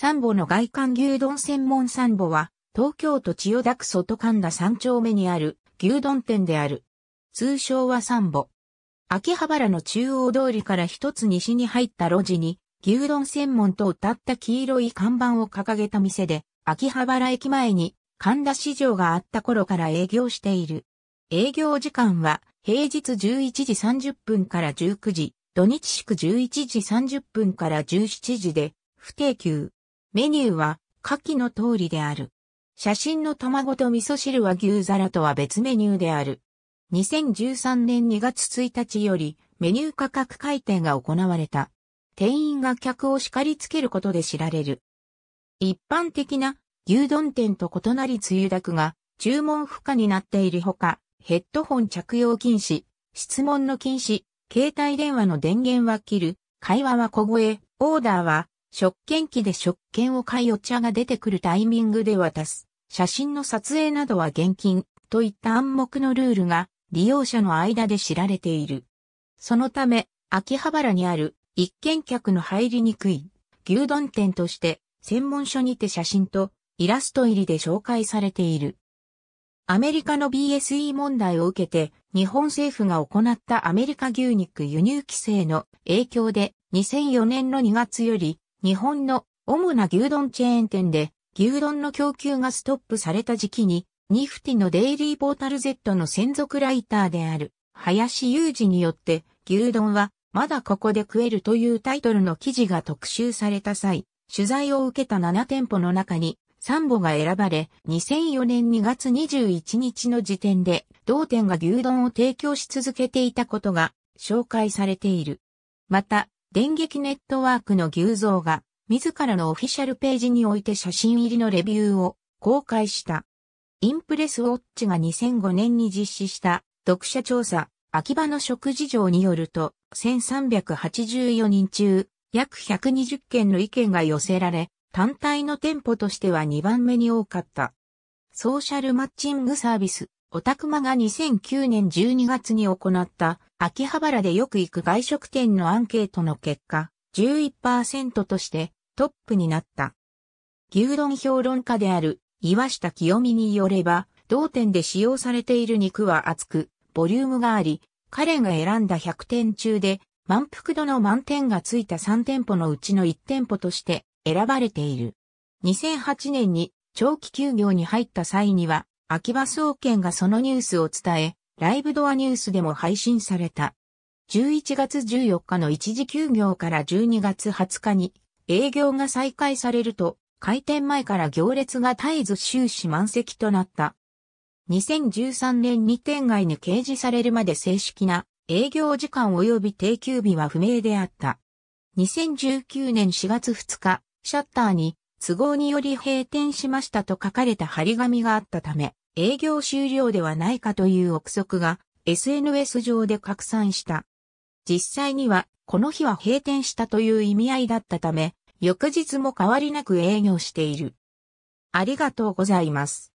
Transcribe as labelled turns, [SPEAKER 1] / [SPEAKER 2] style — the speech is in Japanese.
[SPEAKER 1] サンボの外観牛丼専門サンボは、東京都千代田区外神田3丁目にある牛丼店である。通称はサンボ。秋葉原の中央通りから一つ西に入った路地に、牛丼専門と歌った黄色い看板を掲げた店で、秋葉原駅前に神田市場があった頃から営業している。営業時間は平日11時30分から19時、土日祝11時30分から17時で、不定休。メニューは下記の通りである。写真の卵と味噌汁は牛皿とは別メニューである。2013年2月1日よりメニュー価格改定が行われた。店員が客を叱りつけることで知られる。一般的な牛丼店と異なりつゆだくが注文不可になっているほか、ヘッドホン着用禁止、質問の禁止、携帯電話の電源は切る、会話は小声、オーダーは食券機で食券を買いお茶が出てくるタイミングで渡す。写真の撮影などは現金といった暗黙のルールが利用者の間で知られている。そのため、秋葉原にある一見客の入りにくい牛丼店として専門書にて写真とイラスト入りで紹介されている。アメリカの BSE 問題を受けて日本政府が行ったアメリカ牛肉輸入規制の影響で2004年の2月より日本の主な牛丼チェーン店で牛丼の供給がストップされた時期に、ニフティのデイリーポータル Z の専属ライターである林雄二によって牛丼はまだここで食えるというタイトルの記事が特集された際、取材を受けた7店舗の中にサンボが選ばれ、2004年2月21日の時点で、同店が牛丼を提供し続けていたことが紹介されている。また、電撃ネットワークの牛像が、自らのオフィシャルページにおいて写真入りのレビューを公開した。インプレスウォッチが2005年に実施した読者調査、秋葉の食事情によると、1384人中、約120件の意見が寄せられ、単体の店舗としては2番目に多かった。ソーシャルマッチングサービス、オタクマが2009年12月に行った秋葉原でよく行く外食店のアンケートの結果、11%としてトップになった。牛丼評論家である岩下清美によれば、同店で使用されている肉は厚く、ボリュームがあり、彼が選んだ100点中で、満腹度の満点がついた3店舗のうちの1店舗として選ばれている。2008年に長期休業に入った際には、秋葉総研がそのニュースを伝え、ライブドアニュースでも配信された。11月14日の一時休業から12月20日に営業が再開されると、開店前から行列が絶えず終始満席となった。2013年に店外に掲示されるまで正式な営業時間及び定休日は不明であった。2019年4月2日、シャッターに都合により閉店しましたと書かれた張り紙があったため、営業終了ではないかという憶測が SNS 上で拡散した。実際には、この日は閉店したという意味合いだったため、翌日も変わりなく営業している。ありがとうございます。